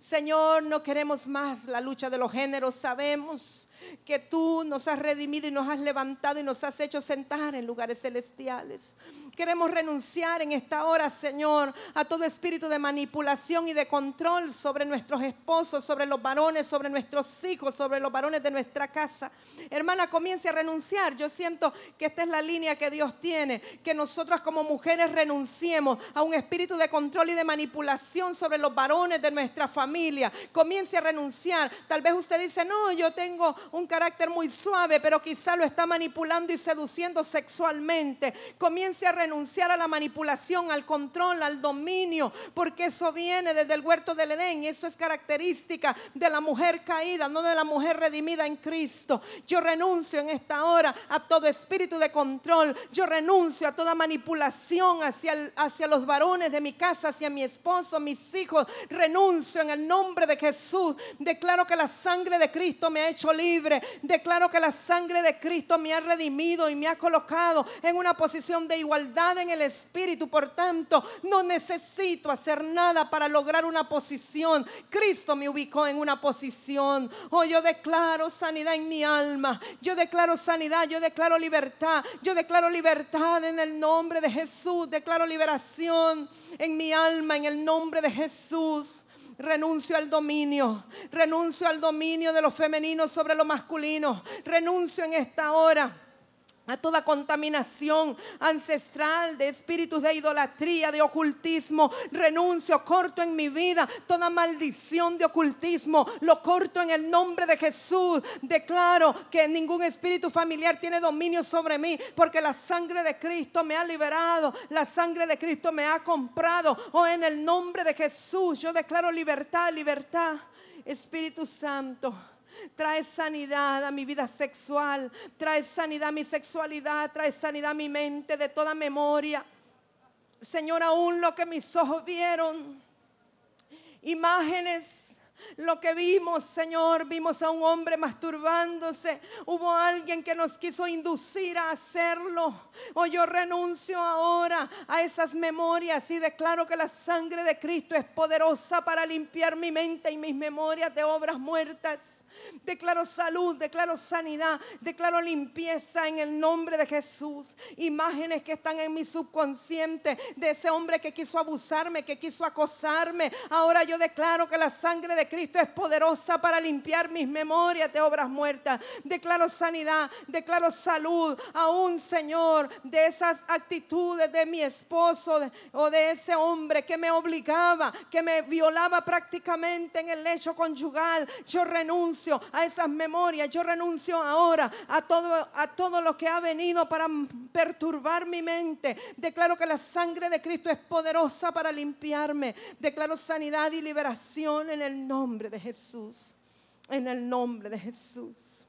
Señor, no queremos más la lucha de los géneros. Sabemos que tú nos has redimido y nos has levantado y nos has hecho sentar en lugares celestiales. Queremos renunciar en esta hora, Señor, a todo espíritu de manipulación y de control sobre nuestros esposos, sobre los varones, sobre nuestros hijos, sobre los varones de nuestra casa. Hermana, comience a renunciar. Yo siento que esta es la línea que Dios tiene, que nosotras como mujeres renunciemos a un espíritu de control y de manipulación sobre los varones de nuestra familia. Comience a renunciar. Tal vez usted dice, no, yo tengo un carácter muy suave, pero quizá lo está manipulando y seduciendo sexualmente. Comience a renunciar a la manipulación, al control, al dominio, porque eso viene desde el huerto del Edén. Eso es característica de la mujer caída, no de la mujer redimida en Cristo. Yo renuncio en esta hora a todo espíritu de control. Yo renuncio a toda manipulación hacia, hacia los varones de mi casa, hacia mi esposo, mis hijos. Renuncio en el nombre de Jesús. Declaro que la sangre de Cristo me ha hecho libre Declaro que la sangre de Cristo me ha redimido y me ha colocado en una posición de igualdad en el Espíritu. Por tanto, no necesito hacer nada para lograr una posición. Cristo me ubicó en una posición. Oh, yo declaro sanidad en mi alma. Yo declaro sanidad. Yo declaro libertad. Yo declaro libertad en el nombre de Jesús. Declaro liberación en mi alma en el nombre de Jesús. Renuncio al dominio, renuncio al dominio de lo femenino sobre lo masculino, renuncio en esta hora a toda contaminación ancestral de espíritus de idolatría, de ocultismo. Renuncio, corto en mi vida toda maldición de ocultismo. Lo corto en el nombre de Jesús. Declaro que ningún espíritu familiar tiene dominio sobre mí porque la sangre de Cristo me ha liberado. La sangre de Cristo me ha comprado. O oh, en el nombre de Jesús yo declaro libertad, libertad. Espíritu Santo. Trae sanidad a mi vida sexual. Trae sanidad a mi sexualidad. Trae sanidad a mi mente de toda memoria. Señor, aún lo que mis ojos vieron. Imágenes lo que vimos, Señor, vimos a un hombre masturbándose. Hubo alguien que nos quiso inducir a hacerlo. O oh, yo renuncio ahora a esas memorias y declaro que la sangre de Cristo es poderosa para limpiar mi mente y mis memorias de obras muertas. Declaro salud, declaro sanidad, declaro limpieza en el nombre de Jesús. Imágenes que están en mi subconsciente de ese hombre que quiso abusarme, que quiso acosarme. Ahora yo declaro que la sangre de Cristo es poderosa para limpiar mis memorias de obras muertas. Declaro sanidad, declaro salud, a un Señor, de esas actitudes de mi esposo o de ese hombre que me obligaba, que me violaba prácticamente en el lecho conyugal. Yo renuncio a esas memorias, yo renuncio ahora a todo, a todo lo que ha venido para perturbar mi mente. Declaro que la sangre de Cristo es poderosa para limpiarme. Declaro sanidad y liberación en el nombre de Jesús. En el nombre de Jesús.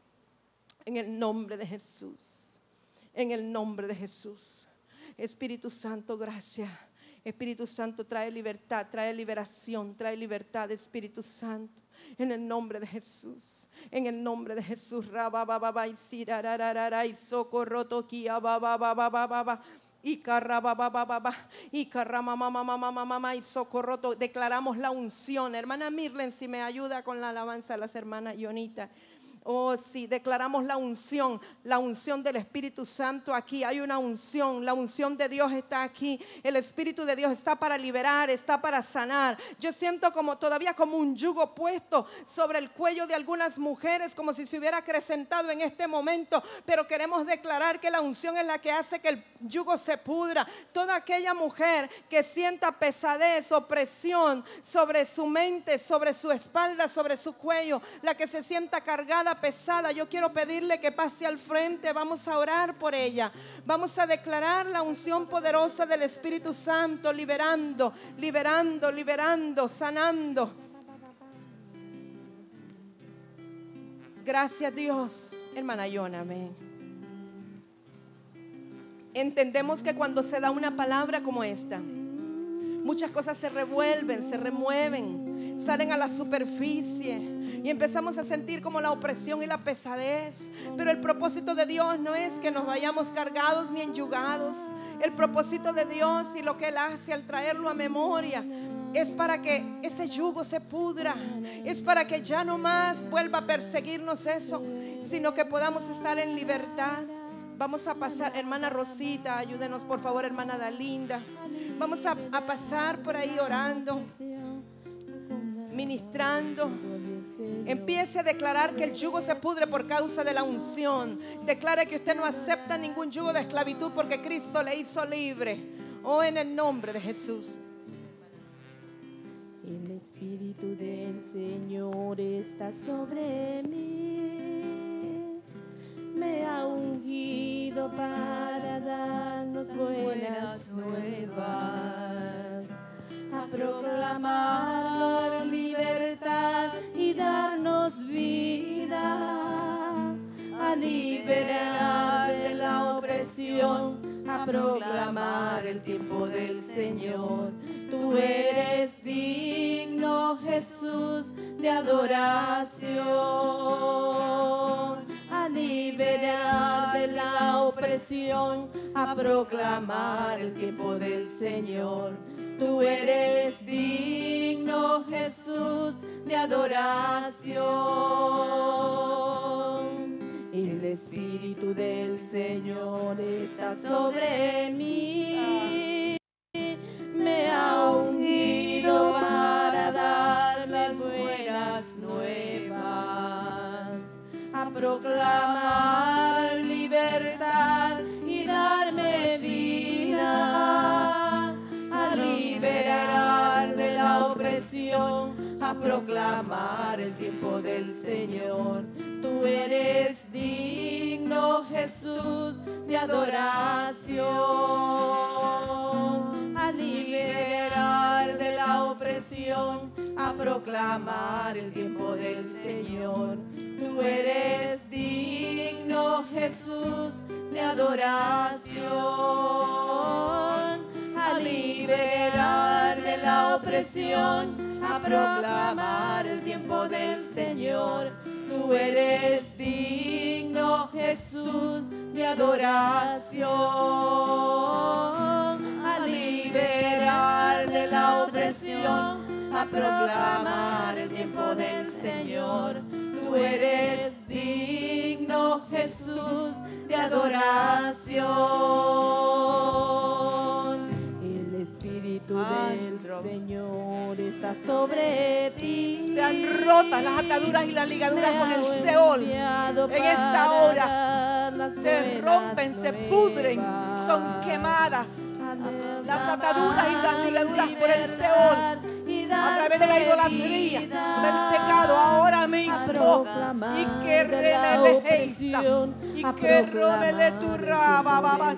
En el nombre de Jesús. En el nombre de Jesús. Espíritu Santo, gracias. Espíritu Santo trae libertad, trae liberación, trae libertad, Espíritu Santo. En el nombre de Jesús. En el nombre de Jesús. Y y socorro toquía. Y carrababababa, y carra carramamamamamamama, y socorro, declaramos la unción. Hermana Mirlen, si me ayuda con la alabanza de las hermanas Ionita. Oh, sí, declaramos la unción, la unción del Espíritu Santo aquí. Hay una unción, la unción de Dios está aquí. El Espíritu de Dios está para liberar, está para sanar. Yo siento como todavía como un yugo puesto sobre el cuello de algunas mujeres, como si se hubiera acrecentado en este momento. Pero queremos declarar que la unción es la que hace que el yugo se pudra. Toda aquella mujer que sienta pesadez, opresión sobre su mente, sobre su espalda, sobre su cuello, la que se sienta cargada pesada, yo quiero pedirle que pase al frente. Vamos a orar por ella. Vamos a declarar la unción poderosa del Espíritu Santo, liberando, liberando, liberando, sanando. Gracias Dios, hermana Yona, amén. Entendemos que cuando se da una palabra como esta, muchas cosas se revuelven, se remueven salen a la superficie y empezamos a sentir como la opresión y la pesadez. Pero el propósito de Dios no es que nos vayamos cargados ni enyugados. El propósito de Dios y lo que Él hace al traerlo a memoria es para que ese yugo se pudra. Es para que ya no más vuelva a perseguirnos eso, sino que podamos estar en libertad. Vamos a pasar, hermana Rosita, ayúdenos por favor, hermana Dalinda. Vamos a, a pasar por ahí orando ministrando, empiece a declarar que el yugo se pudre por causa de la unción. Declare que usted no acepta ningún yugo de esclavitud porque Cristo le hizo libre. Oh, en el nombre de Jesús. El Espíritu del Señor está sobre mí. Me ha ungido para darnos buenas nuevas a proclamar libertad y darnos vida, a liberar de la opresión, a proclamar el tiempo del Señor. Tú eres digno, Jesús, de adoración, a liberar de la opresión, a proclamar el tiempo del Señor Tú eres digno, Jesús, de adoración. El Espíritu del Señor está sobre mí. Me ha ungido para dar las buenas nuevas, a proclamar a proclamar el tiempo del Señor. Tú eres digno, Jesús, de adoración, a liberar de la opresión, a proclamar el tiempo del Señor. Tú eres digno, Jesús, de adoración, a liberar de la opresión, a proclamar el tiempo del Señor. Tú eres digno, Jesús, de adoración. A liberar de la opresión, a proclamar el tiempo del Señor. Tú eres digno, Jesús, de adoración. Señor está sobre ti. Sean rotas las ataduras y las ligaduras con el Seol. En esta hora se rompen, se pudren, son quemadas. Las ataduras y las ligaduras por el Seol. A través de la idolatría, del pecado, ahora mismo. Y que renele y que romele tu raba,